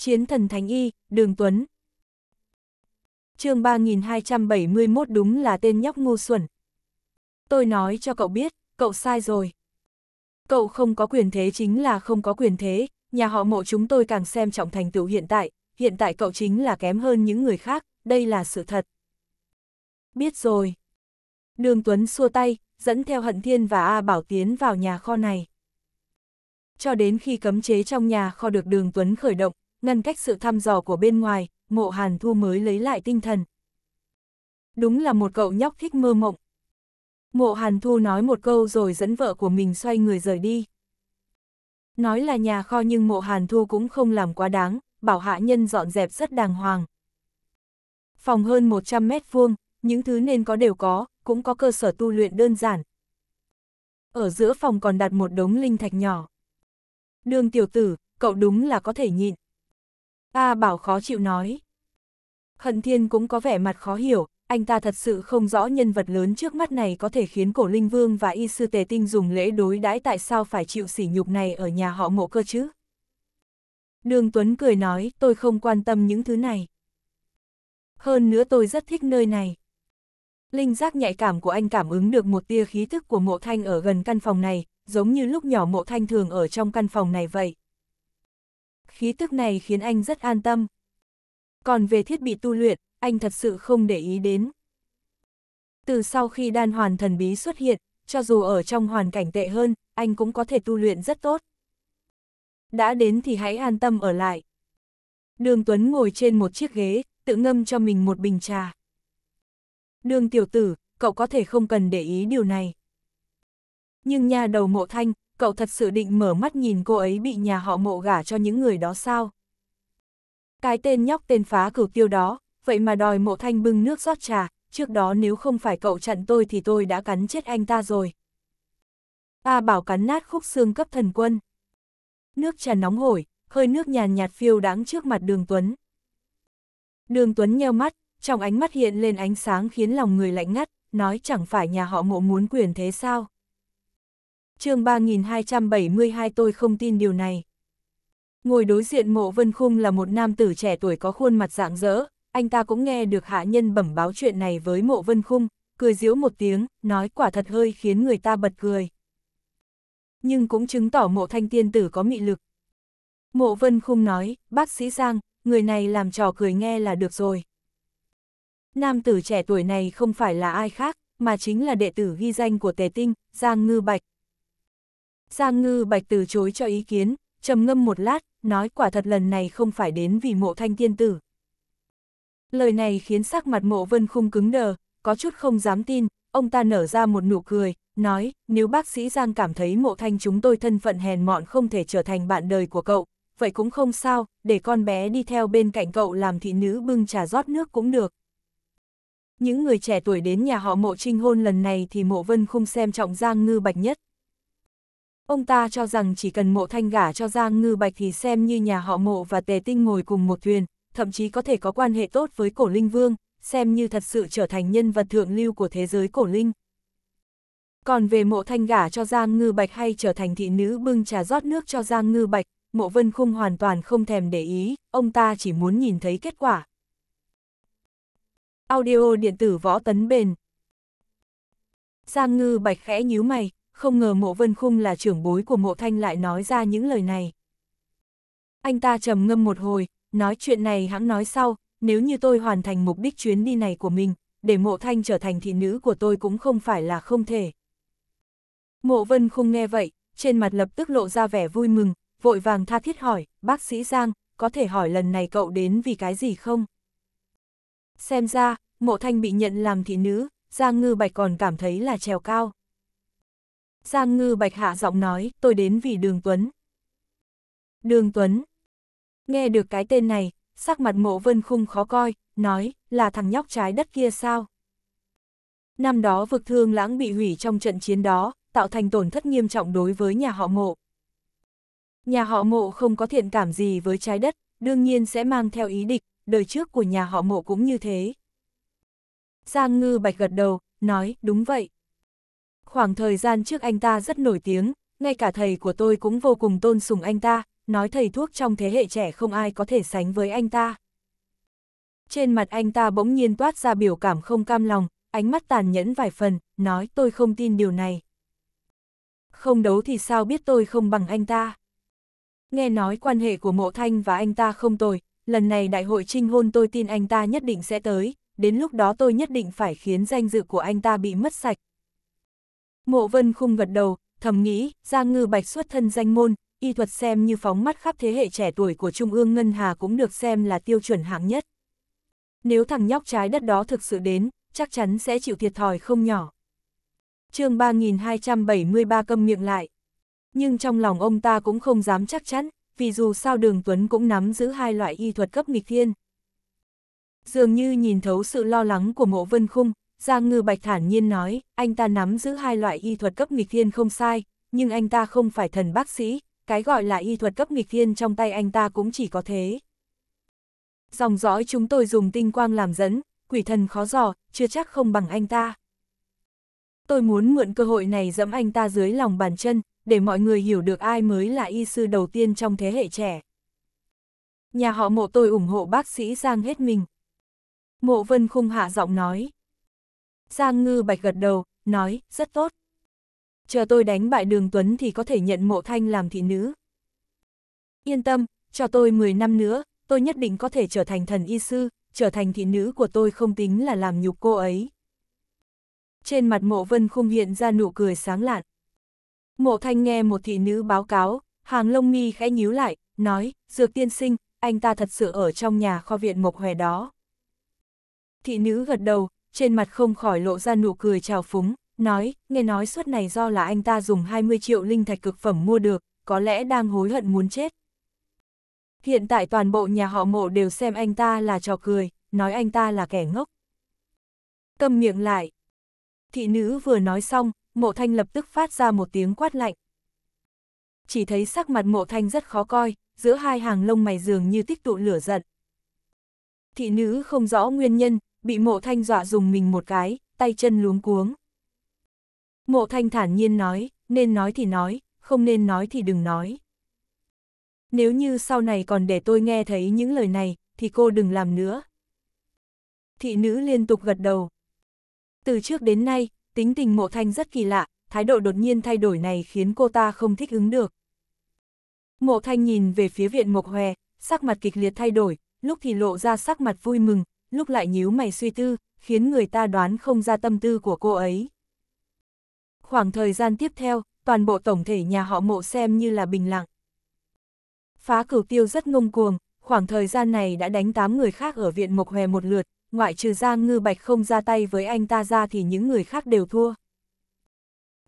Chiến thần Thánh Y, Đường Tuấn. chương 3271 đúng là tên nhóc ngu xuẩn. Tôi nói cho cậu biết, cậu sai rồi. Cậu không có quyền thế chính là không có quyền thế, nhà họ mộ chúng tôi càng xem trọng thành tựu hiện tại, hiện tại cậu chính là kém hơn những người khác, đây là sự thật. Biết rồi. Đường Tuấn xua tay, dẫn theo Hận Thiên và A Bảo tiến vào nhà kho này. Cho đến khi cấm chế trong nhà kho được Đường Tuấn khởi động, ngăn cách sự thăm dò của bên ngoài, mộ hàn thu mới lấy lại tinh thần. Đúng là một cậu nhóc thích mơ mộng. Mộ hàn thu nói một câu rồi dẫn vợ của mình xoay người rời đi. Nói là nhà kho nhưng mộ hàn thu cũng không làm quá đáng, bảo hạ nhân dọn dẹp rất đàng hoàng. Phòng hơn 100 mét vuông, những thứ nên có đều có, cũng có cơ sở tu luyện đơn giản. Ở giữa phòng còn đặt một đống linh thạch nhỏ. Đường tiểu tử, cậu đúng là có thể nhịn. A Bảo khó chịu nói. Hận Thiên cũng có vẻ mặt khó hiểu, anh ta thật sự không rõ nhân vật lớn trước mắt này có thể khiến cổ linh vương và y sư tề tinh dùng lễ đối đãi tại sao phải chịu sỉ nhục này ở nhà họ ngộ cơ chứ. Đường Tuấn cười nói, tôi không quan tâm những thứ này. Hơn nữa tôi rất thích nơi này. Linh giác nhạy cảm của anh cảm ứng được một tia khí thức của mộ thanh ở gần căn phòng này, giống như lúc nhỏ mộ thanh thường ở trong căn phòng này vậy khí tức này khiến anh rất an tâm. Còn về thiết bị tu luyện, anh thật sự không để ý đến. Từ sau khi đan hoàn thần bí xuất hiện, cho dù ở trong hoàn cảnh tệ hơn, anh cũng có thể tu luyện rất tốt. Đã đến thì hãy an tâm ở lại. Đường Tuấn ngồi trên một chiếc ghế, tự ngâm cho mình một bình trà. Đường tiểu tử, cậu có thể không cần để ý điều này. Nhưng nhà đầu mộ thanh, cậu thật sự định mở mắt nhìn cô ấy bị nhà họ mộ gả cho những người đó sao? Cái tên nhóc tên phá cửu tiêu đó, vậy mà đòi mộ thanh bưng nước rót trà, trước đó nếu không phải cậu chặn tôi thì tôi đã cắn chết anh ta rồi. a bảo cắn nát khúc xương cấp thần quân. Nước trà nóng hổi, hơi nước nhàn nhạt phiêu đáng trước mặt đường Tuấn. Đường Tuấn nheo mắt, trong ánh mắt hiện lên ánh sáng khiến lòng người lạnh ngắt, nói chẳng phải nhà họ mộ muốn quyền thế sao chương 3272 tôi không tin điều này. Ngồi đối diện mộ vân khung là một nam tử trẻ tuổi có khuôn mặt rạng rỡ, anh ta cũng nghe được hạ nhân bẩm báo chuyện này với mộ vân khung, cười giễu một tiếng, nói quả thật hơi khiến người ta bật cười. Nhưng cũng chứng tỏ mộ thanh tiên tử có mị lực. Mộ vân khung nói, bác sĩ Giang, người này làm trò cười nghe là được rồi. Nam tử trẻ tuổi này không phải là ai khác, mà chính là đệ tử ghi danh của Tề Tinh, Giang Ngư Bạch, Giang Ngư Bạch từ chối cho ý kiến, trầm ngâm một lát, nói quả thật lần này không phải đến vì mộ thanh tiên tử. Lời này khiến sắc mặt mộ vân khung cứng đờ, có chút không dám tin, ông ta nở ra một nụ cười, nói, nếu bác sĩ Giang cảm thấy mộ thanh chúng tôi thân phận hèn mọn không thể trở thành bạn đời của cậu, vậy cũng không sao, để con bé đi theo bên cạnh cậu làm thị nữ bưng trà rót nước cũng được. Những người trẻ tuổi đến nhà họ mộ trinh hôn lần này thì mộ vân khung xem trọng Giang Ngư Bạch nhất. Ông ta cho rằng chỉ cần mộ thanh gả cho Giang Ngư Bạch thì xem như nhà họ mộ và tề tinh ngồi cùng một thuyền, thậm chí có thể có quan hệ tốt với cổ linh vương, xem như thật sự trở thành nhân vật thượng lưu của thế giới cổ linh. Còn về mộ thanh gả cho Giang Ngư Bạch hay trở thành thị nữ bưng trà rót nước cho Giang Ngư Bạch, mộ vân khung hoàn toàn không thèm để ý, ông ta chỉ muốn nhìn thấy kết quả. Audio điện tử võ tấn bền Giang Ngư Bạch khẽ nhíu mày, không ngờ mộ vân khung là trưởng bối của mộ thanh lại nói ra những lời này. Anh ta trầm ngâm một hồi, nói chuyện này hãng nói sau, nếu như tôi hoàn thành mục đích chuyến đi này của mình, để mộ thanh trở thành thị nữ của tôi cũng không phải là không thể. Mộ vân khung nghe vậy, trên mặt lập tức lộ ra vẻ vui mừng, vội vàng tha thiết hỏi, bác sĩ Giang, có thể hỏi lần này cậu đến vì cái gì không? Xem ra, mộ thanh bị nhận làm thị nữ, Giang Ngư Bạch còn cảm thấy là trèo cao. Giang Ngư Bạch hạ giọng nói, tôi đến vì Đường Tuấn. Đường Tuấn. Nghe được cái tên này, sắc mặt mộ vân khung khó coi, nói, là thằng nhóc trái đất kia sao? Năm đó vực thương lãng bị hủy trong trận chiến đó, tạo thành tổn thất nghiêm trọng đối với nhà họ mộ. Nhà họ mộ không có thiện cảm gì với trái đất, đương nhiên sẽ mang theo ý địch, đời trước của nhà họ mộ cũng như thế. Giang Ngư Bạch gật đầu, nói, đúng vậy, khoảng thời gian trước anh ta rất nổi tiếng, ngay cả thầy của tôi cũng vô cùng tôn sùng anh ta, nói thầy thuốc trong thế hệ trẻ không ai có thể sánh với anh ta. Trên mặt anh ta bỗng nhiên toát ra biểu cảm không cam lòng, ánh mắt tàn nhẫn vài phần, nói tôi không tin điều này. Không đấu thì sao biết tôi không bằng anh ta. Nghe nói quan hệ của Mộ Thanh và anh ta không tồi, lần này đại hội trinh hôn tôi tin anh ta nhất định sẽ tới, đến lúc đó tôi nhất định phải khiến danh dự của anh ta bị mất sạch, Mộ vân khung gật đầu, thầm nghĩ, Giang Ngư Bạch xuất thân danh môn, y thuật xem như phóng mắt khắp thế hệ trẻ tuổi của Trung ương Ngân Hà cũng được xem là tiêu chuẩn hạng nhất. Nếu thằng nhóc trái đất đó thực sự đến, chắc chắn sẽ chịu thiệt thòi không nhỏ. chương 3273 câm miệng lại. Nhưng trong lòng ông ta cũng không dám chắc chắn, vì dù sao Đường Tuấn cũng nắm giữ hai loại y thuật cấp nghịch thiên. Dường như nhìn thấu sự lo lắng của mộ vân khung, Giang Ngư Bạch thản nhiên nói, anh ta nắm giữ hai loại y thuật cấp nghịch thiên không sai, nhưng anh ta không phải thần bác sĩ, cái gọi là y thuật cấp nghịch thiên trong tay anh ta cũng chỉ có thế. Dòng dõi chúng tôi dùng tinh quang làm dẫn, quỷ thần khó dò, chưa chắc không bằng anh ta. Tôi muốn mượn cơ hội này dẫm anh ta dưới lòng bàn chân, để mọi người hiểu được ai mới là y sư đầu tiên trong thế hệ trẻ. Nhà họ mộ tôi ủng hộ bác sĩ Giang hết mình. Mộ Vân Khung hạ giọng nói. Giang Ngư Bạch gật đầu, nói, rất tốt. Chờ tôi đánh bại đường Tuấn thì có thể nhận mộ thanh làm thị nữ. Yên tâm, cho tôi 10 năm nữa, tôi nhất định có thể trở thành thần y sư, trở thành thị nữ của tôi không tính là làm nhục cô ấy. Trên mặt mộ vân khung hiện ra nụ cười sáng lạn. Mộ thanh nghe một thị nữ báo cáo, hàng lông mi khẽ nhíu lại, nói, dược tiên sinh, anh ta thật sự ở trong nhà kho viện mộc hòe đó. Thị nữ gật đầu, trên mặt không khỏi lộ ra nụ cười trào phúng, nói, nghe nói suất này do là anh ta dùng 20 triệu linh thạch cực phẩm mua được, có lẽ đang hối hận muốn chết. Hiện tại toàn bộ nhà họ mộ đều xem anh ta là trò cười, nói anh ta là kẻ ngốc. Cầm miệng lại. Thị nữ vừa nói xong, mộ thanh lập tức phát ra một tiếng quát lạnh. Chỉ thấy sắc mặt mộ thanh rất khó coi, giữa hai hàng lông mày dường như tích tụ lửa giận. Thị nữ không rõ nguyên nhân, bị mộ thanh dọa dùng mình một cái, tay chân luống cuống. Mộ thanh thản nhiên nói, nên nói thì nói, không nên nói thì đừng nói. Nếu như sau này còn để tôi nghe thấy những lời này, thì cô đừng làm nữa. Thị nữ liên tục gật đầu. Từ trước đến nay, tính tình mộ thanh rất kỳ lạ, thái độ đột nhiên thay đổi này khiến cô ta không thích ứng được. Mộ thanh nhìn về phía viện Mộc Hòe, sắc mặt kịch liệt thay đổi, lúc thì lộ ra sắc mặt vui mừng, lúc lại nhíu mày suy tư, khiến người ta đoán không ra tâm tư của cô ấy. Khoảng thời gian tiếp theo, toàn bộ tổng thể nhà họ mộ xem như là bình lặng. Phá cửu tiêu rất ngông cuồng, khoảng thời gian này đã đánh 8 người khác ở viện Mộc Hòe một lượt, ngoại trừ Giang Ngư Bạch không ra tay với anh ta ra thì những người khác đều thua.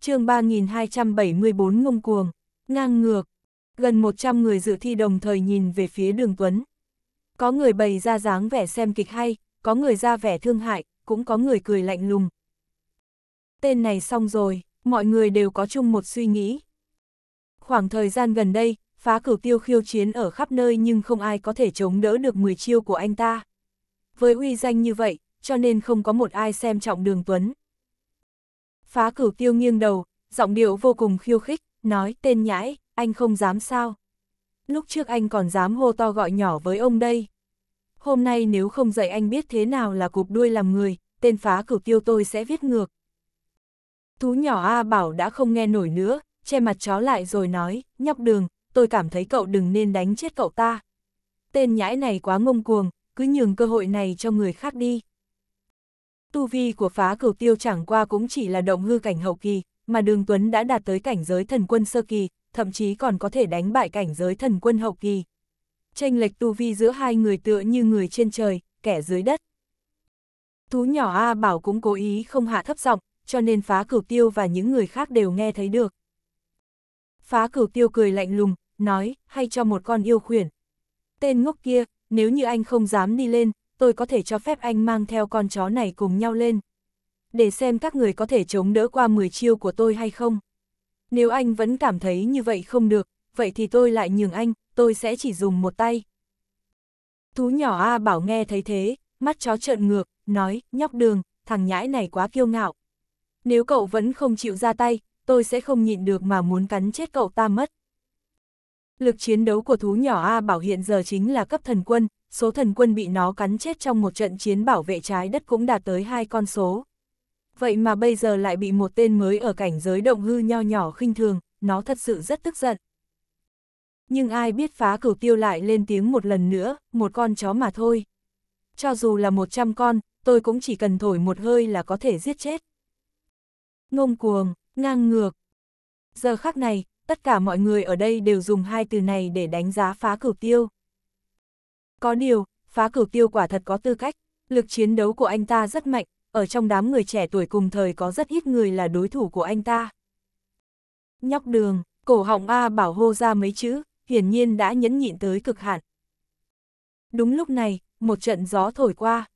chương 3274 ngông cuồng, ngang ngược, gần 100 người dự thi đồng thời nhìn về phía đường Tuấn. Có người bày ra dáng vẻ xem kịch hay, có người ra vẻ thương hại, cũng có người cười lạnh lùng. Tên này xong rồi, mọi người đều có chung một suy nghĩ. Khoảng thời gian gần đây, phá cửu tiêu khiêu chiến ở khắp nơi nhưng không ai có thể chống đỡ được 10 chiêu của anh ta. Với uy danh như vậy, cho nên không có một ai xem trọng đường Tuấn. Phá cửu tiêu nghiêng đầu, giọng điệu vô cùng khiêu khích, nói tên nhãi, anh không dám sao. Lúc trước anh còn dám hô to gọi nhỏ với ông đây hôm nay nếu không dạy anh biết thế nào là cụp đuôi làm người, tên phá cửu tiêu tôi sẽ viết ngược. Thú nhỏ A Bảo đã không nghe nổi nữa, che mặt chó lại rồi nói, nhóc đường, tôi cảm thấy cậu đừng nên đánh chết cậu ta. Tên nhãi này quá ngông cuồng, cứ nhường cơ hội này cho người khác đi. Tu vi của phá cửu tiêu chẳng qua cũng chỉ là động hư cảnh hậu kỳ, mà đường Tuấn đã đạt tới cảnh giới thần quân sơ kỳ, thậm chí còn có thể đánh bại cảnh giới thần quân hậu kỳ tranh lệch tu vi giữa hai người tựa như người trên trời, kẻ dưới đất. Thú nhỏ A Bảo cũng cố ý không hạ thấp giọng, cho nên phá cửu tiêu và những người khác đều nghe thấy được. Phá cửu tiêu cười lạnh lùng, nói, hay cho một con yêu khuyển. Tên ngốc kia, nếu như anh không dám đi lên, tôi có thể cho phép anh mang theo con chó này cùng nhau lên. Để xem các người có thể chống đỡ qua 10 chiêu của tôi hay không. Nếu anh vẫn cảm thấy như vậy không được, vậy thì tôi lại nhường anh, tôi sẽ chỉ dùng một tay. Thú nhỏ A Bảo nghe thấy thế, mắt chó trợn ngược, nói, nhóc đường, thằng nhãi này quá kiêu ngạo. Nếu cậu vẫn không chịu ra tay, tôi sẽ không nhịn được mà muốn cắn chết cậu ta mất. Lực chiến đấu của thú nhỏ A Bảo hiện giờ chính là cấp thần quân, số thần quân bị nó cắn chết trong một trận chiến bảo vệ trái đất cũng đạt tới hai con số. Vậy mà bây giờ lại bị một tên mới ở cảnh giới động hư nho nhỏ khinh thường, nó thật sự rất tức giận nhưng ai biết phá cửu tiêu lại lên tiếng một lần nữa, một con chó mà thôi. Cho dù là một trăm con, tôi cũng chỉ cần thổi một hơi là có thể giết chết. Ngông cuồng, ngang ngược. Giờ khắc này, tất cả mọi người ở đây đều dùng hai từ này để đánh giá phá cửu tiêu. Có điều, phá cửu tiêu quả thật có tư cách, lực chiến đấu của anh ta rất mạnh, ở trong đám người trẻ tuổi cùng thời có rất ít người là đối thủ của anh ta. Nhóc đường, cổ họng A bảo hô ra mấy chữ, hiển nhiên đã nhẫn nhịn tới cực hạn. Đúng lúc này, một trận gió thổi qua.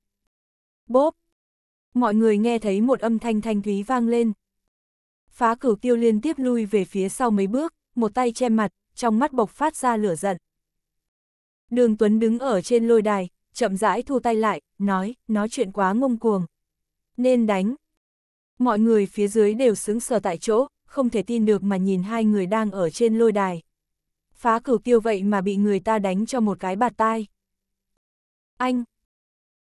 Bốp! Mọi người nghe thấy một âm thanh thanh thúy vang lên. Phá cửu tiêu liên tiếp lui về phía sau mấy bước, một tay che mặt, trong mắt bộc phát ra lửa giận. Đường Tuấn đứng ở trên lôi đài, chậm rãi thu tay lại, nói, nói chuyện quá ngông cuồng. Nên đánh. Mọi người phía dưới đều xứng sờ tại chỗ, không thể tin được mà nhìn hai người đang ở trên lôi đài phá cửu tiêu vậy mà bị người ta đánh cho một cái bạt tai. Anh!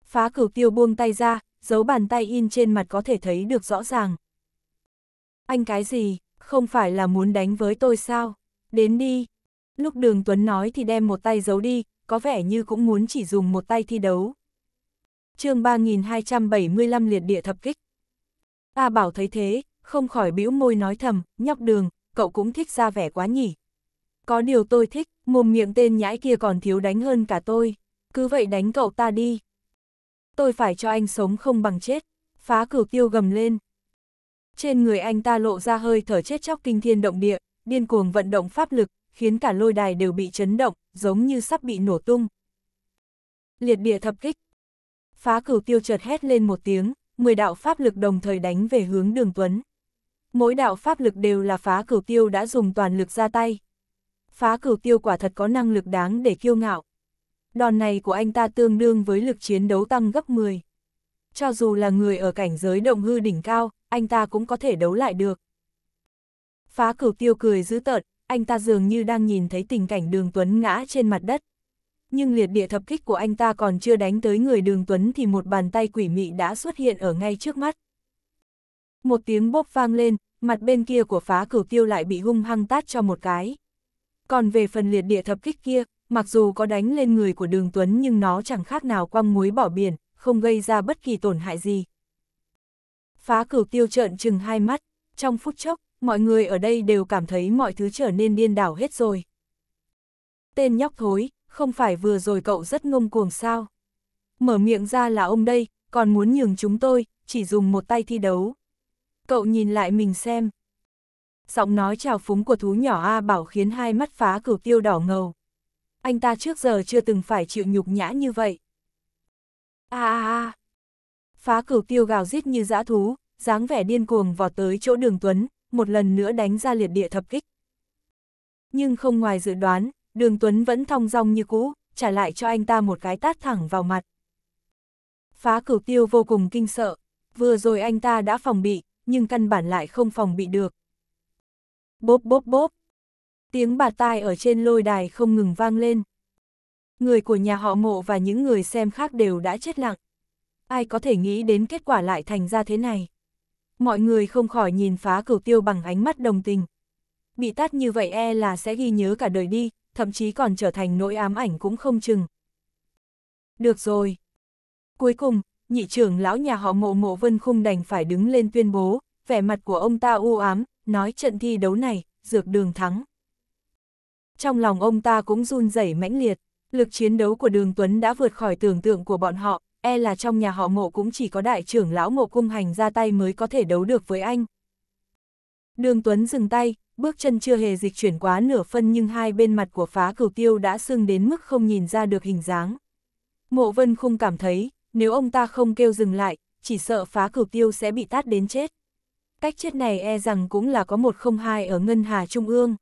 Phá cửu tiêu buông tay ra, dấu bàn tay in trên mặt có thể thấy được rõ ràng. Anh cái gì, không phải là muốn đánh với tôi sao? Đến đi! Lúc đường Tuấn nói thì đem một tay giấu đi, có vẻ như cũng muốn chỉ dùng một tay thi đấu. chương 3275 liệt địa thập kích. A Bảo thấy thế, không khỏi bĩu môi nói thầm, nhóc đường, cậu cũng thích ra vẻ quá nhỉ. Có điều tôi thích, mồm miệng tên nhãi kia còn thiếu đánh hơn cả tôi. Cứ vậy đánh cậu ta đi. Tôi phải cho anh sống không bằng chết. Phá cửu tiêu gầm lên. Trên người anh ta lộ ra hơi thở chết chóc kinh thiên động địa, điên cuồng vận động pháp lực, khiến cả lôi đài đều bị chấn động, giống như sắp bị nổ tung. Liệt địa thập kích. Phá cửu tiêu chợt hét lên một tiếng, 10 đạo pháp lực đồng thời đánh về hướng đường Tuấn. Mỗi đạo pháp lực đều là phá cửu tiêu đã dùng toàn lực ra tay phá cửu tiêu quả thật có năng lực đáng để kiêu ngạo. Đòn này của anh ta tương đương với lực chiến đấu tăng gấp 10. Cho dù là người ở cảnh giới động hư đỉnh cao, anh ta cũng có thể đấu lại được. Phá cửu tiêu cười dữ tợn, anh ta dường như đang nhìn thấy tình cảnh đường Tuấn ngã trên mặt đất. Nhưng liệt địa thập kích của anh ta còn chưa đánh tới người đường Tuấn thì một bàn tay quỷ mị đã xuất hiện ở ngay trước mắt. Một tiếng bốp vang lên, mặt bên kia của phá cửu tiêu lại bị hung hăng tát cho một cái. Còn về phần liệt địa thập kích kia, mặc dù có đánh lên người của đường Tuấn nhưng nó chẳng khác nào quăng muối bỏ biển, không gây ra bất kỳ tổn hại gì. Phá cửu tiêu trợn chừng hai mắt, trong phút chốc, mọi người ở đây đều cảm thấy mọi thứ trở nên điên đảo hết rồi. Tên nhóc thối, không phải vừa rồi cậu rất ngông cuồng sao? Mở miệng ra là ông đây, còn muốn nhường chúng tôi, chỉ dùng một tay thi đấu. Cậu nhìn lại mình xem, Giọng nói trào phúng của thú nhỏ A Bảo khiến hai mắt phá cửu tiêu đỏ ngầu. Anh ta trước giờ chưa từng phải chịu nhục nhã như vậy. A a a. Phá cửu tiêu gào rít như dã thú, dáng vẻ điên cuồng vọt tới chỗ đường Tuấn, một lần nữa đánh ra liệt địa thập kích. Nhưng không ngoài dự đoán, đường Tuấn vẫn thong dong như cũ, trả lại cho anh ta một cái tát thẳng vào mặt. Phá cửu tiêu vô cùng kinh sợ, vừa rồi anh ta đã phòng bị, nhưng căn bản lại không phòng bị được bốp bốp bốp. Tiếng bạt tai ở trên lôi đài không ngừng vang lên. Người của nhà họ mộ và những người xem khác đều đã chết lặng. Ai có thể nghĩ đến kết quả lại thành ra thế này. Mọi người không khỏi nhìn phá cửu tiêu bằng ánh mắt đồng tình. Bị tát như vậy e là sẽ ghi nhớ cả đời đi, thậm chí còn trở thành nỗi ám ảnh cũng không chừng. Được rồi. Cuối cùng, nhị trưởng lão nhà họ mộ mộ vân khung đành phải đứng lên tuyên bố, vẻ mặt của ông ta u ám, nói trận thi đấu này, dược đường thắng. Trong lòng ông ta cũng run rẩy mãnh liệt, lực chiến đấu của đường Tuấn đã vượt khỏi tưởng tượng của bọn họ, e là trong nhà họ mộ cũng chỉ có đại trưởng lão mộ cung hành ra tay mới có thể đấu được với anh. Đường Tuấn dừng tay, bước chân chưa hề dịch chuyển quá nửa phân nhưng hai bên mặt của phá cửu tiêu đã sưng đến mức không nhìn ra được hình dáng. Mộ vân không cảm thấy, nếu ông ta không kêu dừng lại, chỉ sợ phá cửu tiêu sẽ bị tát đến chết cách chết này e rằng cũng là có một không hai ở Ngân Hà Trung ương.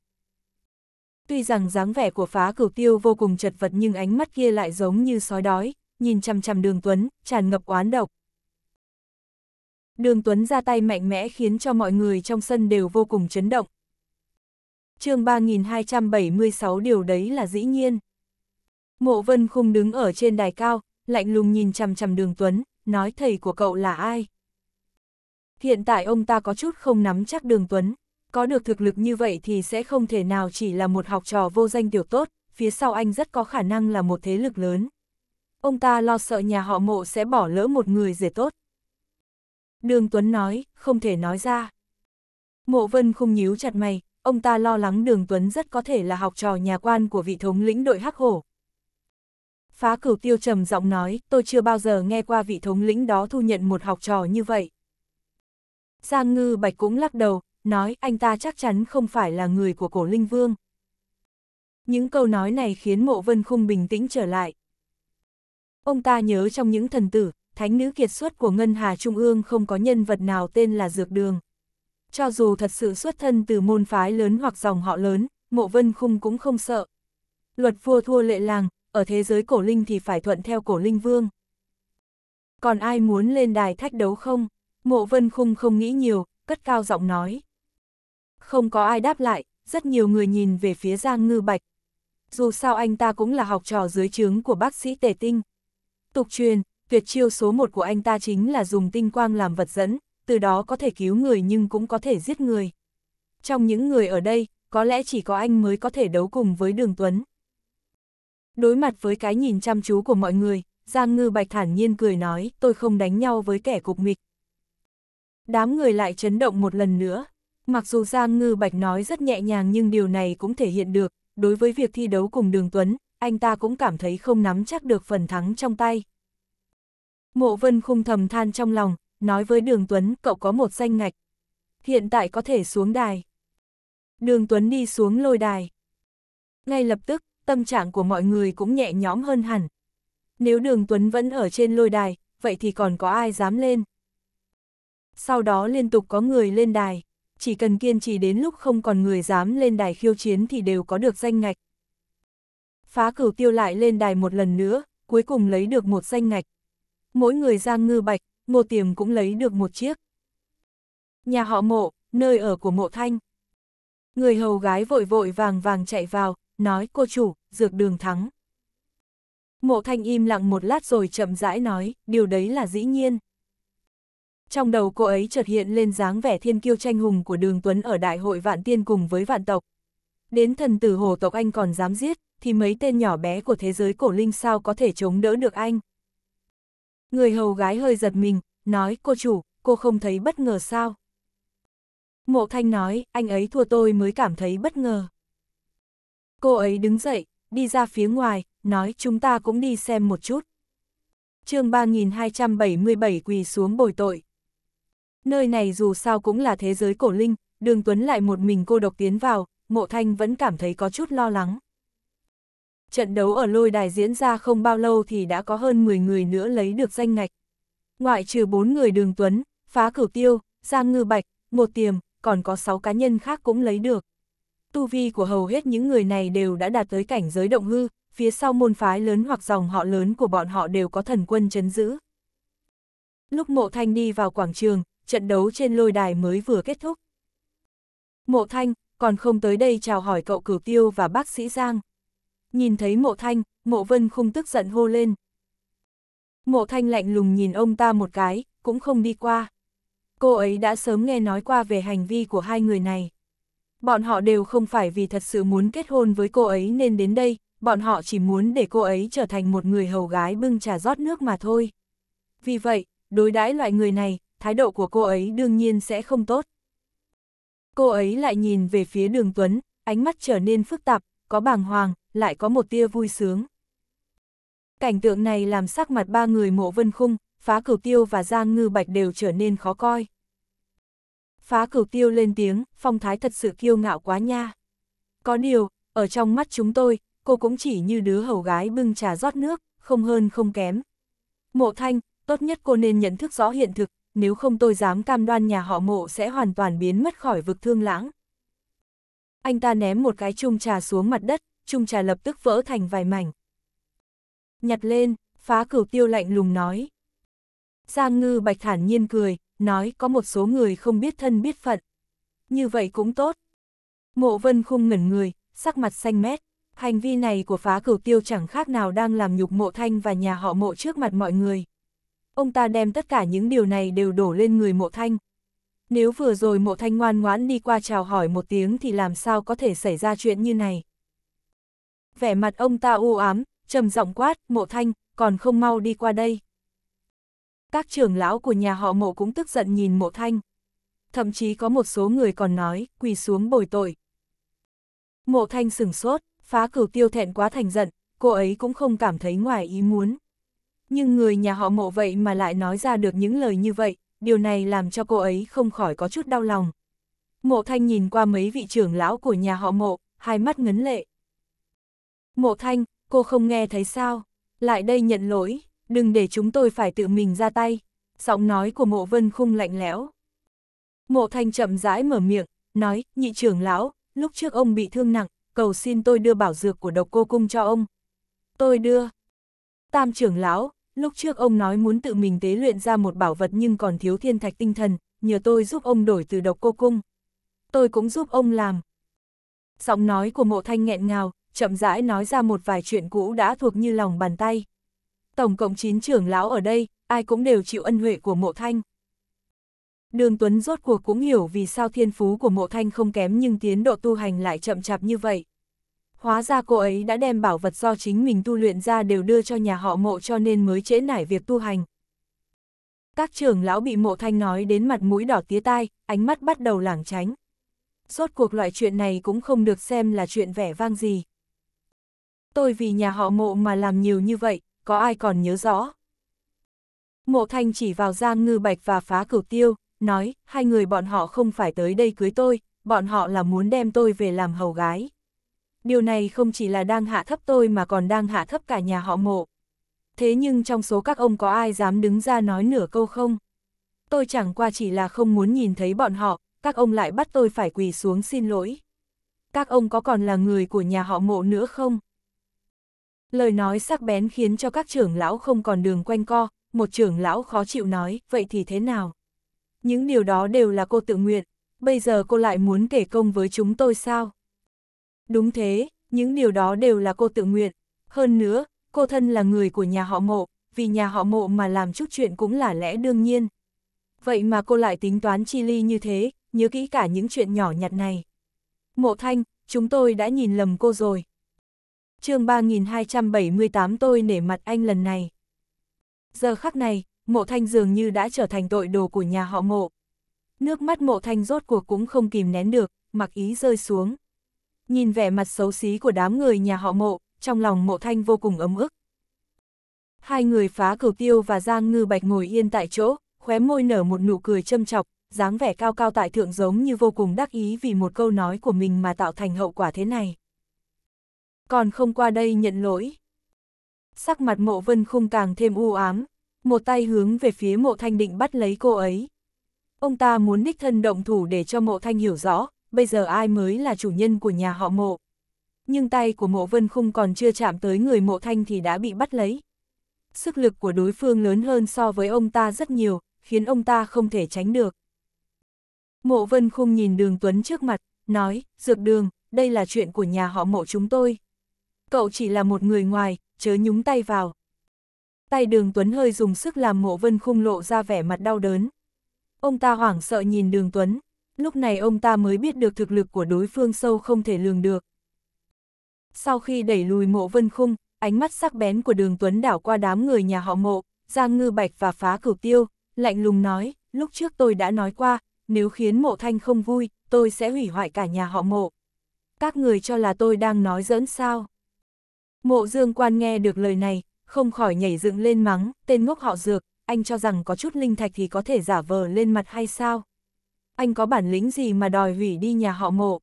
Tuy rằng dáng vẻ của phá cửu tiêu vô cùng chật vật nhưng ánh mắt kia lại giống như sói đói, nhìn chằm chằm đường Tuấn, tràn ngập oán độc. Đường Tuấn ra tay mạnh mẽ khiến cho mọi người trong sân đều vô cùng chấn động. chương 3276 điều đấy là dĩ nhiên. Mộ Vân Khung đứng ở trên đài cao, lạnh lùng nhìn chằm chằm đường Tuấn, nói thầy của cậu là ai? Hiện tại ông ta có chút không nắm chắc đường Tuấn, có được thực lực như vậy thì sẽ không thể nào chỉ là một học trò vô danh tiểu tốt, phía sau anh rất có khả năng là một thế lực lớn. Ông ta lo sợ nhà họ mộ sẽ bỏ lỡ một người rể tốt. Đường Tuấn nói, không thể nói ra. Mộ Vân không nhíu chặt mày, ông ta lo lắng Đường Tuấn rất có thể là học trò nhà quan của vị thống lĩnh đội Hắc Hổ. Phá cửu tiêu trầm giọng nói, tôi chưa bao giờ nghe qua vị thống lĩnh đó thu nhận một học trò như vậy. Giang Ngư Bạch cũng lắc đầu, nói anh ta chắc chắn không phải là người của cổ linh vương. Những câu nói này khiến mộ vân khung bình tĩnh trở lại. Ông ta nhớ trong những thần tử, thánh nữ kiệt xuất của Ngân Hà Trung ương không có nhân vật nào tên là Dược Đường. Cho dù thật sự xuất thân từ môn phái lớn hoặc dòng họ lớn, mộ vân khung cũng không sợ. Luật vua thua lệ làng, ở thế giới cổ linh thì phải thuận theo cổ linh vương. Còn ai muốn lên đài thách đấu không? Mộ Vân Khung không nghĩ nhiều, cất cao giọng nói. Không có ai đáp lại, rất nhiều người nhìn về phía Giang Ngư Bạch. Dù sao anh ta cũng là học trò dưới trướng của bác sĩ Tề Tinh. Tục truyền, tuyệt chiêu số một của anh ta chính là dùng tinh quang làm vật dẫn, từ đó có thể cứu người nhưng cũng có thể giết người. Trong những người ở đây, có lẽ chỉ có anh mới có thể đấu cùng với Đường Tuấn. Đối mặt với cái nhìn chăm chú của mọi người, Giang Ngư Bạch thản nhiên cười nói, tôi không đánh nhau với kẻ cục mịch, Đám người lại chấn động một lần nữa. Mặc dù Giang Ngư Bạch nói rất nhẹ nhàng nhưng điều này cũng thể hiện được, đối với việc thi đấu cùng Đường Tuấn, anh ta cũng cảm thấy không nắm chắc được phần thắng trong tay. Mộ Vân khung thầm than trong lòng, nói với Đường Tuấn cậu có một danh ngạch. Hiện tại có thể xuống đài. Đường Tuấn đi xuống lôi đài. Ngay lập tức, tâm trạng của mọi người cũng nhẹ nhõm hơn hẳn. Nếu Đường Tuấn vẫn ở trên lôi đài, vậy thì còn có ai dám lên? Sau đó liên tục có người lên đài, chỉ cần kiên trì đến lúc không còn người dám lên đài khiêu chiến thì đều có được danh ngạch. Phá cửu tiêu lại lên đài một lần nữa, cuối cùng lấy được một danh ngạch. Mỗi người giang ngư bạch, ngô tiềm cũng lấy được một chiếc. Nhà họ mộ, nơi ở của mộ thanh. Người hầu gái vội vội vàng vàng chạy vào, nói cô chủ, dược đường thắng. Mộ thanh im lặng một lát rồi chậm rãi nói, điều đấy là dĩ nhiên. Trong đầu cô ấy chợt hiện lên dáng vẻ thiên kiêu tranh hùng của đường Tuấn ở đại hội vạn tiên cùng với vạn tộc. Đến thần tử hồ tộc anh còn dám giết, thì mấy tên nhỏ bé của thế giới cổ linh sao có thể chống đỡ được anh. Người hầu gái hơi giật mình, nói cô chủ, cô không thấy bất ngờ sao? Mộ thanh nói, anh ấy thua tôi mới cảm thấy bất ngờ. Cô ấy đứng dậy, đi ra phía ngoài, nói chúng ta cũng đi xem một chút. chương 3277 quỳ xuống bồi tội. Nơi này dù sao cũng là thế giới cổ linh, đường Tuấn lại một mình cô độc tiến vào, mộ thanh vẫn cảm thấy có chút lo lắng. Trận đấu ở lôi đài diễn ra không bao lâu thì đã có hơn 10 người nữa lấy được danh ngạch. Ngoại trừ 4 người đường Tuấn, phá cửu tiêu, Giang Ngư Bạch, một tiềm, còn có 6 cá nhân khác cũng lấy được. Tu vi của hầu hết những người này đều đã đạt tới cảnh giới động hư, phía sau môn phái lớn hoặc dòng họ lớn của bọn họ đều có thần quân chấn giữ. Lúc mộ thanh đi vào quảng trường, trận đấu trên lôi đài mới vừa kết thúc. Mộ Thanh, còn không tới đây chào hỏi cậu cửu tiêu và bác sĩ Giang. Nhìn thấy mộ Thanh, mộ Vân không tức giận hô lên. Mộ Thanh lạnh lùng nhìn ông ta một cái, cũng không đi qua. Cô ấy đã sớm nghe nói qua về hành vi của hai người này. Bọn họ đều không phải vì thật sự muốn kết hôn với cô ấy nên đến đây, bọn họ chỉ muốn để cô ấy trở thành một người hầu gái bưng trà rót nước mà thôi. Vì vậy, đối đãi loại người này, thái độ của cô ấy đương nhiên sẽ không tốt. Cô ấy lại nhìn về phía đường Tuấn, ánh mắt trở nên phức tạp, có bàng hoàng, lại có một tia vui sướng. Cảnh tượng này làm sắc mặt ba người mộ vân khung, phá cửu tiêu và Giang Ngư Bạch đều trở nên khó coi. Phá cửu tiêu lên tiếng, phong thái thật sự kiêu ngạo quá nha. Có điều, ở trong mắt chúng tôi, cô cũng chỉ như đứa hầu gái bưng trà rót nước, không hơn không kém. Mộ thanh, tốt nhất cô nên nhận thức rõ hiện thực, nếu không tôi dám cam đoan nhà họ mộ sẽ hoàn toàn biến mất khỏi vực thương lãng. Anh ta ném một cái chung trà xuống mặt đất, chung trà lập tức vỡ thành vài mảnh. Nhặt lên, phá cửu tiêu lạnh lùng nói. Giang ngư bạch thản nhiên cười, nói có một số người không biết thân biết phận. Như vậy cũng tốt. Mộ vân khung ngẩn người, sắc mặt xanh mét. Hành vi này của phá cửu tiêu chẳng khác nào đang làm nhục mộ thanh và nhà họ mộ trước mặt mọi người ông ta đem tất cả những điều này đều đổ lên người mộ thanh. Nếu vừa rồi mộ thanh ngoan ngoãn đi qua chào hỏi một tiếng thì làm sao có thể xảy ra chuyện như này. Vẻ mặt ông ta u ám, trầm giọng quát, mộ thanh, còn không mau đi qua đây. Các trưởng lão của nhà họ mộ cũng tức giận nhìn mộ thanh. Thậm chí có một số người còn nói, quỳ xuống bồi tội. Mộ thanh sửng sốt, phá cửu tiêu thẹn quá thành giận, cô ấy cũng không cảm thấy ngoài ý muốn. Nhưng người nhà họ mộ vậy mà lại nói ra được những lời như vậy, điều này làm cho cô ấy không khỏi có chút đau lòng. Mộ thanh nhìn qua mấy vị trưởng lão của nhà họ mộ, hai mắt ngấn lệ. Mộ thanh, cô không nghe thấy sao? Lại đây nhận lỗi, đừng để chúng tôi phải tự mình ra tay. Giọng nói của mộ vân khung lạnh lẽo. Mộ thanh chậm rãi mở miệng, nói, nhị trưởng lão, lúc trước ông bị thương nặng, cầu xin tôi đưa bảo dược của độc cô cung cho ông. Tôi đưa. Tam trưởng lão, lúc trước ông nói muốn tự mình tế luyện ra một bảo vật nhưng còn thiếu thiên thạch tinh thần, nhờ tôi giúp ông đổi từ độc cô cung. Tôi cũng giúp ông làm. Giọng nói của mộ thanh nghẹn ngào, chậm rãi nói ra một vài chuyện cũ đã thuộc như lòng bàn tay. Tổng cộng chín trưởng lão ở đây, ai cũng đều chịu ân huệ của mộ thanh. Đường Tuấn rốt cuộc cũng hiểu vì sao thiên phú của mộ thanh không kém nhưng tiến độ tu hành lại chậm chạp như vậy. Hóa ra cô ấy đã đem bảo vật do chính mình tu luyện ra đều đưa cho nhà họ mộ cho nên mới trễ nải việc tu hành. Các trưởng lão bị mộ thanh nói đến mặt mũi đỏ tía tai, ánh mắt bắt đầu lảng tránh. Rốt cuộc loại chuyện này cũng không được xem là chuyện vẻ vang gì. Tôi vì nhà họ mộ mà làm nhiều như vậy, có ai còn nhớ rõ? Mộ thanh chỉ vào Giang Ngư Bạch và phá cửu tiêu, nói, hai người bọn họ không phải tới đây cưới tôi, bọn họ là muốn đem tôi về làm hầu gái điều này không chỉ là đang hạ thấp tôi mà còn đang hạ thấp cả nhà họ mộ. Thế nhưng trong số các ông có ai dám đứng ra nói nửa câu không? Tôi chẳng qua chỉ là không muốn nhìn thấy bọn họ, các ông lại bắt tôi phải quỳ xuống xin lỗi. Các ông có còn là người của nhà họ mộ nữa không? Lời nói sắc bén khiến cho các trưởng lão không còn đường quanh co, một trưởng lão khó chịu nói, vậy thì thế nào? Những điều đó đều là cô tự nguyện, bây giờ cô lại muốn kể công với chúng tôi sao? Đúng thế, những điều đó đều là cô tự nguyện. Hơn nữa, cô thân là người của nhà họ mộ, vì nhà họ mộ mà làm chút chuyện cũng là lẽ đương nhiên. Vậy mà cô lại tính toán chi ly như thế, nhớ kỹ cả những chuyện nhỏ nhặt này. Mộ thanh, chúng tôi đã nhìn lầm cô rồi. chương 3278 tôi nể mặt anh lần này. Giờ khắc này, mộ thanh dường như đã trở thành tội đồ của nhà họ mộ. Nước mắt mộ thanh rốt cuộc cũng không kìm nén được, mặc ý rơi xuống nhìn vẻ mặt xấu xí của đám người nhà họ mộ, trong lòng mộ thanh vô cùng ấm ức. Hai người phá cửu tiêu và Giang Ngư Bạch ngồi yên tại chỗ, khóe môi nở một nụ cười châm chọc, dáng vẻ cao cao tại thượng giống như vô cùng đắc ý vì một câu nói của mình mà tạo thành hậu quả thế này. Còn không qua đây nhận lỗi. Sắc mặt mộ vân khung càng thêm u ám, một tay hướng về phía mộ thanh định bắt lấy cô ấy. Ông ta muốn đích thân động thủ để cho mộ thanh hiểu rõ, bây giờ ai mới là chủ nhân của nhà họ mộ. Nhưng tay của mộ vân khung còn chưa chạm tới người mộ thanh thì đã bị bắt lấy. Sức lực của đối phương lớn hơn so với ông ta rất nhiều, khiến ông ta không thể tránh được. Mộ vân khung nhìn đường Tuấn trước mặt, nói, dược đường, đây là chuyện của nhà họ mộ chúng tôi. Cậu chỉ là một người ngoài, chớ nhúng tay vào. Tay đường Tuấn hơi dùng sức làm mộ vân khung lộ ra vẻ mặt đau đớn. Ông ta hoảng sợ nhìn đường Tuấn, lúc này ông ta mới biết được thực lực của đối phương sâu không thể lường được. Sau khi đẩy lùi mộ vân khung, ánh mắt sắc bén của đường Tuấn đảo qua đám người nhà họ mộ, Giang Ngư Bạch và phá cửu tiêu, lạnh lùng nói, lúc trước tôi đã nói qua, nếu khiến mộ thanh không vui, tôi sẽ hủy hoại cả nhà họ mộ. Các người cho là tôi đang nói giỡn sao? Mộ dương quan nghe được lời này, không khỏi nhảy dựng lên mắng, tên ngốc họ dược, anh cho rằng có chút linh thạch thì có thể giả vờ lên mặt hay sao? anh có bản lĩnh gì mà đòi hủy đi nhà họ mộ.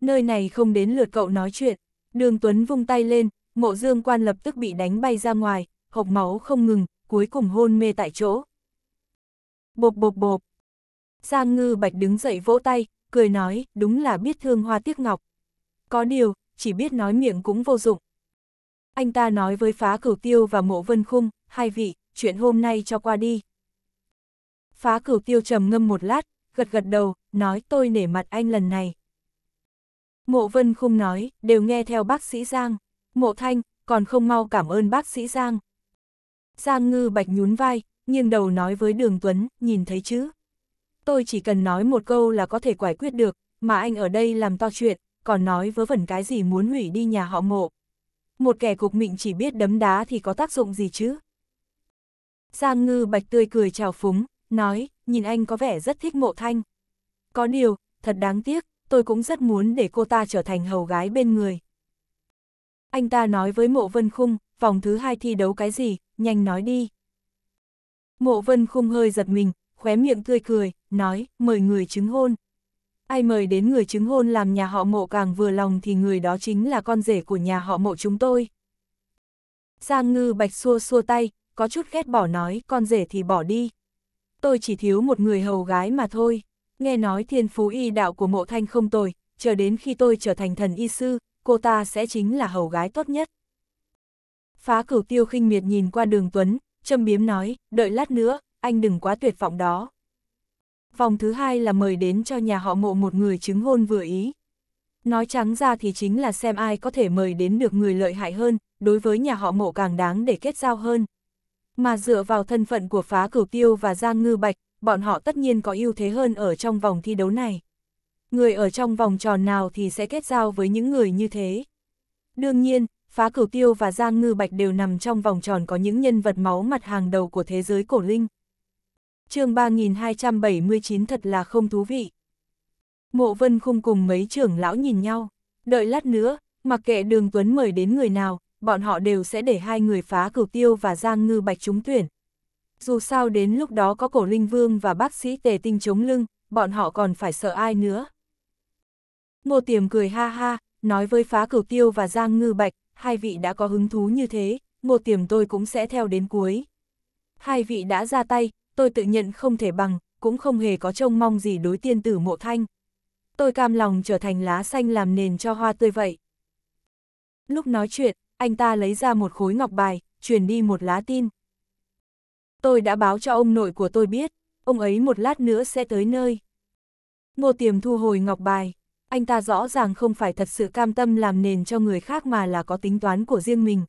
Nơi này không đến lượt cậu nói chuyện, đường Tuấn vung tay lên, mộ dương quan lập tức bị đánh bay ra ngoài, hộc máu không ngừng, cuối cùng hôn mê tại chỗ. Bộp bộp bộp. Giang ngư bạch đứng dậy vỗ tay, cười nói, đúng là biết thương hoa tiếc ngọc. Có điều, chỉ biết nói miệng cũng vô dụng. Anh ta nói với phá cửu tiêu và mộ vân khung, hai vị, chuyện hôm nay cho qua đi, phá cửu tiêu trầm ngâm một lát, gật gật đầu, nói tôi nể mặt anh lần này. Mộ vân không nói, đều nghe theo bác sĩ Giang. Mộ thanh, còn không mau cảm ơn bác sĩ Giang. Giang ngư bạch nhún vai, nghiêng đầu nói với đường Tuấn, nhìn thấy chứ. Tôi chỉ cần nói một câu là có thể giải quyết được, mà anh ở đây làm to chuyện, còn nói vớ vẩn cái gì muốn hủy đi nhà họ mộ. Một kẻ cục mịn chỉ biết đấm đá thì có tác dụng gì chứ. Giang ngư bạch tươi cười chào phúng, nói, nhìn anh có vẻ rất thích mộ thanh. Có điều, thật đáng tiếc, tôi cũng rất muốn để cô ta trở thành hầu gái bên người. Anh ta nói với mộ vân khung, vòng thứ hai thi đấu cái gì, nhanh nói đi. Mộ vân khung hơi giật mình, khóe miệng tươi cười, nói, mời người chứng hôn. Ai mời đến người chứng hôn làm nhà họ mộ càng vừa lòng thì người đó chính là con rể của nhà họ mộ chúng tôi. Giang ngư bạch xua xua tay, có chút ghét bỏ nói, con rể thì bỏ đi tôi chỉ thiếu một người hầu gái mà thôi. Nghe nói thiên phú y đạo của mộ thanh không tồi, chờ đến khi tôi trở thành thần y sư, cô ta sẽ chính là hầu gái tốt nhất. Phá cửu tiêu khinh miệt nhìn qua đường Tuấn, châm biếm nói, đợi lát nữa, anh đừng quá tuyệt vọng đó. Vòng thứ hai là mời đến cho nhà họ mộ một người chứng hôn vừa ý. Nói trắng ra thì chính là xem ai có thể mời đến được người lợi hại hơn, đối với nhà họ mộ càng đáng để kết giao hơn mà dựa vào thân phận của phá cửu tiêu và Giang Ngư Bạch, bọn họ tất nhiên có ưu thế hơn ở trong vòng thi đấu này. Người ở trong vòng tròn nào thì sẽ kết giao với những người như thế. Đương nhiên, phá cửu tiêu và Giang Ngư Bạch đều nằm trong vòng tròn có những nhân vật máu mặt hàng đầu của thế giới cổ linh. chương 3279 thật là không thú vị. Mộ Vân Khung cùng mấy trưởng lão nhìn nhau, đợi lát nữa, mặc kệ Đường Tuấn mời đến người nào, bọn họ đều sẽ để hai người phá cửu tiêu và Giang Ngư Bạch trúng tuyển. Dù sao đến lúc đó có cổ linh vương và bác sĩ tề tinh chống lưng, bọn họ còn phải sợ ai nữa. Ngô Tiềm cười ha ha, nói với phá cửu tiêu và Giang Ngư Bạch, hai vị đã có hứng thú như thế, Ngô Tiềm tôi cũng sẽ theo đến cuối. Hai vị đã ra tay, tôi tự nhận không thể bằng, cũng không hề có trông mong gì đối tiên tử mộ thanh. Tôi cam lòng trở thành lá xanh làm nền cho hoa tươi vậy. Lúc nói chuyện, anh ta lấy ra một khối ngọc bài, truyền đi một lá tin. Tôi đã báo cho ông nội của tôi biết, ông ấy một lát nữa sẽ tới nơi. Ngô Tiềm thu hồi ngọc bài, anh ta rõ ràng không phải thật sự cam tâm làm nền cho người khác mà là có tính toán của riêng mình.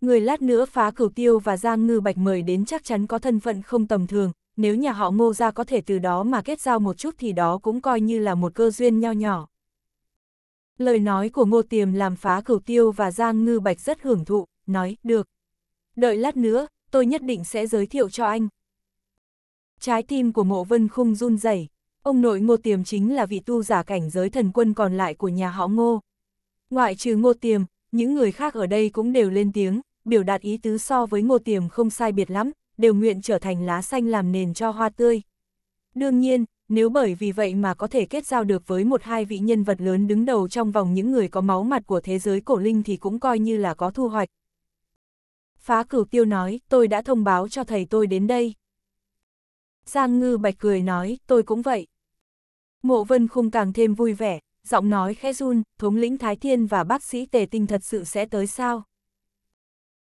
Người lát nữa phá cửu tiêu và Giang Ngư Bạch mời đến chắc chắn có thân phận không tầm thường, nếu nhà họ ngô ra có thể từ đó mà kết giao một chút thì đó cũng coi như là một cơ duyên nho nhỏ. Lời nói của Ngô Tiềm làm phá cửu tiêu và Giang Ngư Bạch rất hưởng thụ, nói, được. Đợi lát nữa, tôi nhất định sẽ giới thiệu cho anh. Trái tim của Mộ Vân Khung run rẩy. ông nội Ngô Tiềm chính là vị tu giả cảnh giới thần quân còn lại của nhà họ Ngô. Ngoại trừ Ngô Tiềm, những người khác ở đây cũng đều lên tiếng, biểu đạt ý tứ so với Ngô Tiềm không sai biệt lắm, đều nguyện trở thành lá xanh làm nền cho hoa tươi. Đương nhiên, nếu bởi vì vậy mà có thể kết giao được với một hai vị nhân vật lớn đứng đầu trong vòng những người có máu mặt của thế giới cổ linh thì cũng coi như là có thu hoạch. Phá cửu tiêu nói, tôi đã thông báo cho thầy tôi đến đây. Giang ngư bạch cười nói, tôi cũng vậy. Mộ vân khung càng thêm vui vẻ, giọng nói khẽ run, thống lĩnh Thái Thiên và bác sĩ Tề Tinh thật sự sẽ tới sao?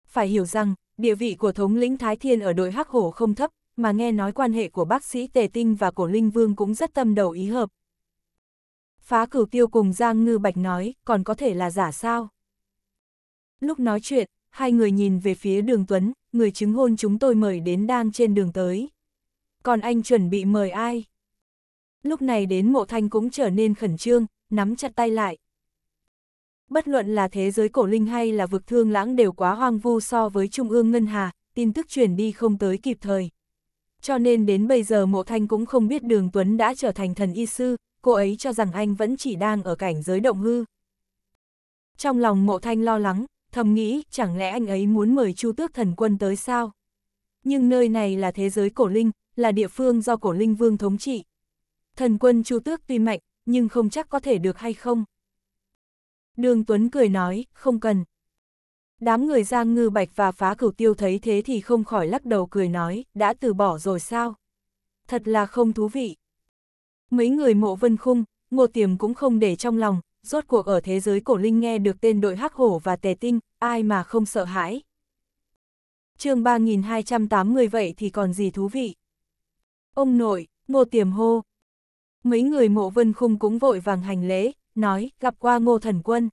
Phải hiểu rằng, địa vị của thống lĩnh Thái Thiên ở đội Hắc Hổ không thấp, mà nghe nói quan hệ của bác sĩ Tề Tinh và cổ Linh Vương cũng rất tâm đầu ý hợp. Phá cửu tiêu cùng Giang Ngư Bạch nói, còn có thể là giả sao? Lúc nói chuyện, hai người nhìn về phía đường Tuấn, người chứng hôn chúng tôi mời đến đang trên đường tới. Còn anh chuẩn bị mời ai? Lúc này đến mộ thanh cũng trở nên khẩn trương, nắm chặt tay lại. Bất luận là thế giới cổ linh hay là vực thương lãng đều quá hoang vu so với Trung ương Ngân Hà, tin tức truyền đi không tới kịp thời cho nên đến bây giờ Mộ Thanh cũng không biết Đường Tuấn đã trở thành thần y sư, cô ấy cho rằng anh vẫn chỉ đang ở cảnh giới động hư. Trong lòng Mộ Thanh lo lắng, thầm nghĩ chẳng lẽ anh ấy muốn mời Chu Tước Thần Quân tới sao? Nhưng nơi này là thế giới cổ linh, là địa phương do cổ linh vương thống trị. Thần quân Chu Tước tuy mạnh, nhưng không chắc có thể được hay không. Đường Tuấn cười nói, không cần, Đám người Giang Ngư Bạch và Phá Cửu Tiêu thấy thế thì không khỏi lắc đầu cười nói, đã từ bỏ rồi sao? Thật là không thú vị. Mấy người mộ vân khung, ngô tiềm cũng không để trong lòng, rốt cuộc ở thế giới cổ linh nghe được tên đội hắc hổ và tề tinh, ai mà không sợ hãi. chương 3280 vậy thì còn gì thú vị? Ông nội, ngô tiềm hô. Mấy người mộ vân khung cũng vội vàng hành lễ, nói gặp qua ngô thần quân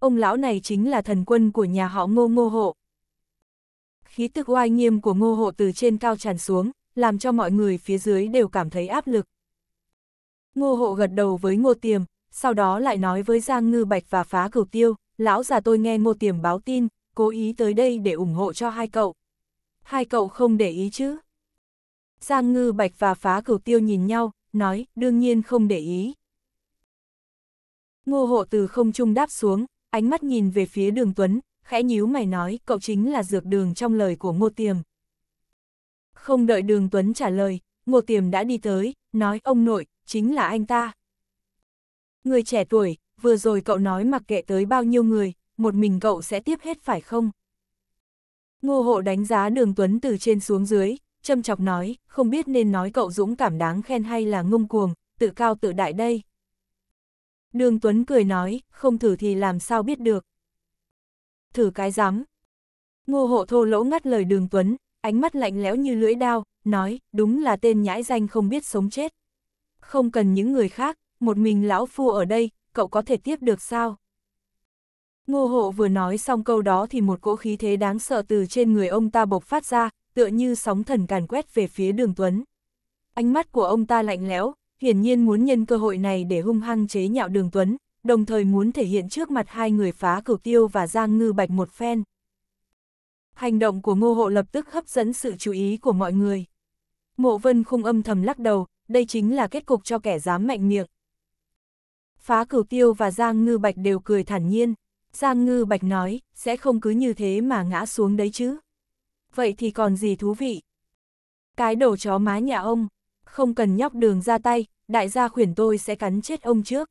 ông lão này chính là thần quân của nhà họ ngô ngô hộ. Khí tức oai nghiêm của ngô hộ từ trên cao tràn xuống, làm cho mọi người phía dưới đều cảm thấy áp lực. Ngô hộ gật đầu với ngô tiềm, sau đó lại nói với Giang Ngư Bạch và Phá Cửu Tiêu, lão già tôi nghe ngô tiềm báo tin, cố ý tới đây để ủng hộ cho hai cậu. Hai cậu không để ý chứ? Giang Ngư Bạch và Phá Cửu Tiêu nhìn nhau, nói, đương nhiên không để ý. Ngô hộ từ không trung đáp xuống, ánh mắt nhìn về phía đường Tuấn, khẽ nhíu mày nói cậu chính là dược đường trong lời của Ngô Tiềm. Không đợi đường Tuấn trả lời, Ngô Tiềm đã đi tới, nói ông nội, chính là anh ta. Người trẻ tuổi, vừa rồi cậu nói mặc kệ tới bao nhiêu người, một mình cậu sẽ tiếp hết phải không? Ngô hộ đánh giá đường Tuấn từ trên xuống dưới, châm chọc nói, không biết nên nói cậu dũng cảm đáng khen hay là ngông cuồng, tự cao tự đại đây. Đường Tuấn cười nói, không thử thì làm sao biết được. Thử cái rắm. Ngô hộ thô lỗ ngắt lời đường Tuấn, ánh mắt lạnh lẽo như lưỡi đao, nói, đúng là tên nhãi danh không biết sống chết. Không cần những người khác, một mình lão phu ở đây, cậu có thể tiếp được sao? Ngô hộ vừa nói xong câu đó thì một cỗ khí thế đáng sợ từ trên người ông ta bộc phát ra, tựa như sóng thần càn quét về phía đường Tuấn. Ánh mắt của ông ta lạnh lẽo, hiển nhiên muốn nhân cơ hội này để hung hăng chế nhạo đường Tuấn, đồng thời muốn thể hiện trước mặt hai người phá cửu tiêu và Giang Ngư Bạch một phen. Hành động của ngô hộ lập tức hấp dẫn sự chú ý của mọi người. Mộ vân khung âm thầm lắc đầu, đây chính là kết cục cho kẻ dám mạnh miệng. Phá cửu tiêu và Giang Ngư Bạch đều cười thản nhiên. Giang Ngư Bạch nói, sẽ không cứ như thế mà ngã xuống đấy chứ. Vậy thì còn gì thú vị? Cái đầu chó má nhà ông, không cần nhóc đường ra tay, đại gia khuyển tôi sẽ cắn chết ông trước.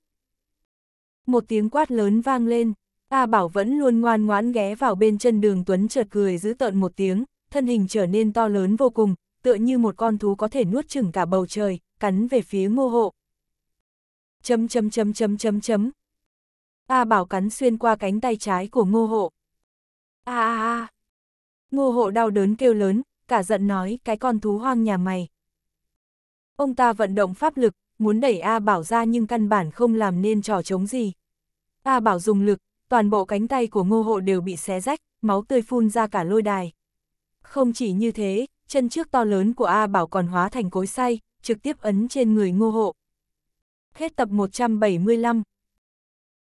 Một tiếng quát lớn vang lên, A Bảo vẫn luôn ngoan ngoãn ghé vào bên chân đường Tuấn chợt cười giữ tợn một tiếng, thân hình trở nên to lớn vô cùng, tựa như một con thú có thể nuốt chửng cả bầu trời, cắn về phía ngô hộ. Chấm chấm chấm chấm chấm chấm. A Bảo cắn xuyên qua cánh tay trái của ngô hộ. A a a. Ngô hộ đau đớn kêu lớn, cả giận nói cái con thú hoang nhà mày, Ông ta vận động pháp lực, muốn đẩy A Bảo ra nhưng căn bản không làm nên trò chống gì. A Bảo dùng lực, toàn bộ cánh tay của ngô hộ đều bị xé rách, máu tươi phun ra cả lôi đài. Không chỉ như thế, chân trước to lớn của A Bảo còn hóa thành cối say, trực tiếp ấn trên người ngô hộ. Hết tập 175